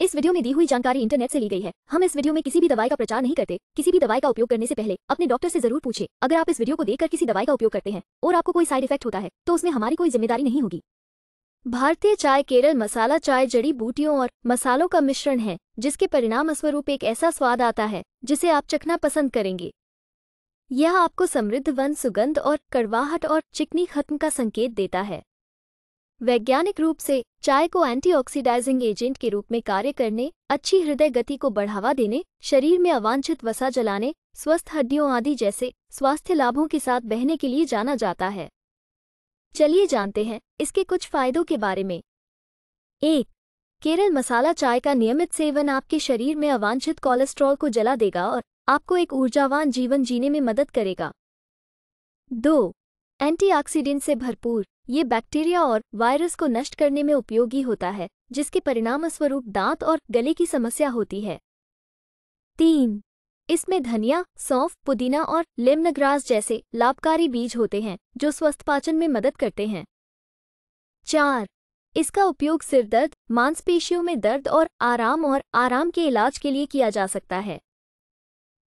इस वीडियो में दी हुई जानकारी इंटरनेट से ली गई है हम इस वीडियो में किसी भी दवाई का प्रचार नहीं करते किसी भी दवाई का उपयोग करने से पहले अपने डॉक्टर से जरूर पूछे अगर आप इस वीडियो को देखकर किसी दवाई का उपयोग करते हैं और आपको कोई साइड इफेक्ट होता है तो उसमें हमारी कोई जिम्मेदारी नहीं होगी भारतीय चाय केरल मसाला चाय जड़ी बूटियों और मसालों का मिश्रण है जिसके परिणाम स्वरूप एक ऐसा स्वाद आता है जिसे आप चखना पसंद करेंगे यह आपको समृद्ध वन सुगंध और कड़वाहट और चिकनी खत्म का संकेत देता है वैज्ञानिक रूप से चाय को एंटीऑक्सीडाइजिंग एजेंट के रूप में कार्य करने अच्छी हृदय गति को बढ़ावा देने शरीर में अवांछित वसा जलाने स्वस्थ हड्डियों आदि जैसे स्वास्थ्य लाभों के साथ बहने के लिए जाना जाता है चलिए जानते हैं इसके कुछ फायदों के बारे में एक केरल मसाला चाय का नियमित सेवन आपके शरीर में अवांछित कोलेस्ट्रॉल को जला देगा और आपको एक ऊर्जावान जीवन जीने में मदद करेगा दो एंटीऑक्सीडेंट से भरपूर ये बैक्टीरिया और वायरस को नष्ट करने में उपयोगी होता है जिसके परिणामस्वरूप दांत और गले की समस्या होती है तीन इसमें धनिया सौंफ पुदीना और लेमनग्रास जैसे लाभकारी बीज होते हैं जो स्वस्थ पाचन में मदद करते हैं चार इसका उपयोग सिरदर्द मांसपेशियों में दर्द और आराम और आराम के इलाज के लिए किया जा सकता है